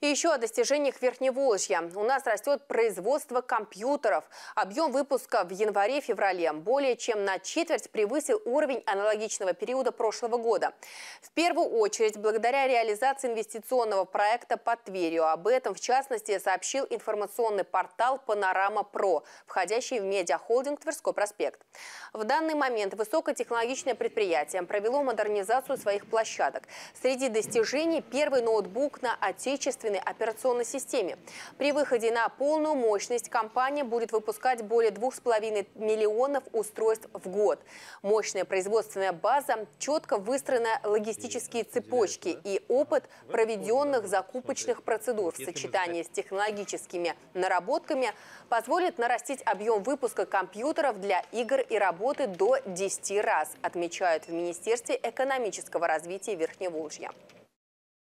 И еще о достижениях Верхневолжья. У нас растет производство компьютеров. Объем выпуска в январе-феврале более чем на четверть превысил уровень аналогичного периода прошлого года. В первую очередь, благодаря реализации инвестиционного проекта по Тверью. Об этом, в частности, сообщил информационный портал «Панорама Про», входящий в медиахолдинг «Тверской проспект». В данный момент высокотехнологичное предприятие провело модернизацию своих площадок. Среди достижений – первый ноутбук на отечественном собственной операционной системе. При выходе на полную мощность компания будет выпускать более 2,5 миллионов устройств в год. Мощная производственная база, четко выстроены логистические цепочки и опыт проведенных закупочных процедур в сочетании с технологическими наработками позволит нарастить объем выпуска компьютеров для игр и работы до 10 раз, отмечают в Министерстве экономического развития Верхневолжья.